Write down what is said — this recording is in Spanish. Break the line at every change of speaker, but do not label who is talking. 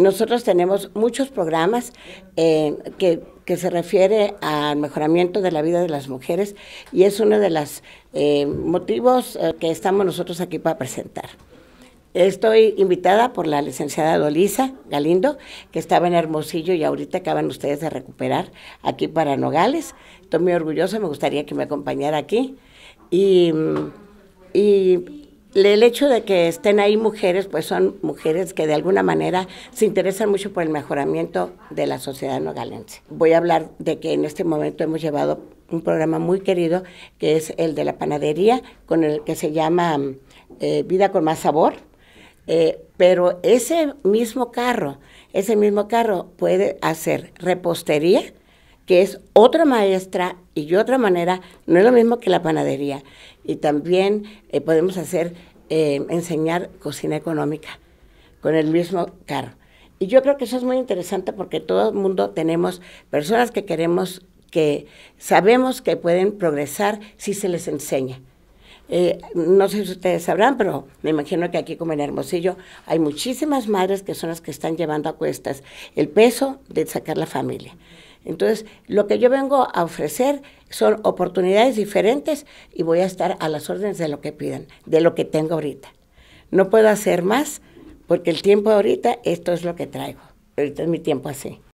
Nosotros tenemos muchos programas eh, que, se refiere al mejoramiento de la vida de las mujeres y es uno de los eh, motivos eh, que estamos nosotros aquí para presentar. Estoy invitada por la licenciada Dolisa Galindo, que estaba en Hermosillo y ahorita acaban ustedes de recuperar aquí para Nogales. Estoy muy orgullosa, me gustaría que me acompañara aquí. y el hecho de que estén ahí mujeres, pues son mujeres que de alguna manera se interesan mucho por el mejoramiento de la sociedad nogalense. Voy a hablar de que en este momento hemos llevado un programa muy querido, que es el de la panadería, con el que se llama eh, Vida con más sabor. Eh, pero ese mismo carro, ese mismo carro puede hacer repostería, que es otra maestra y de otra manera, no es lo mismo que la panadería. Y también eh, podemos hacer, eh, enseñar cocina económica con el mismo carro. Y yo creo que eso es muy interesante porque todo el mundo tenemos personas que queremos, que sabemos que pueden progresar si se les enseña. Eh, no sé si ustedes sabrán, pero me imagino que aquí como en Hermosillo hay muchísimas madres que son las que están llevando a cuestas el peso de sacar la familia. Entonces, lo que yo vengo a ofrecer son oportunidades diferentes y voy a estar a las órdenes de lo que pidan, de lo que tengo ahorita. No puedo hacer más porque el tiempo ahorita, esto es lo que traigo. Ahorita es mi tiempo así.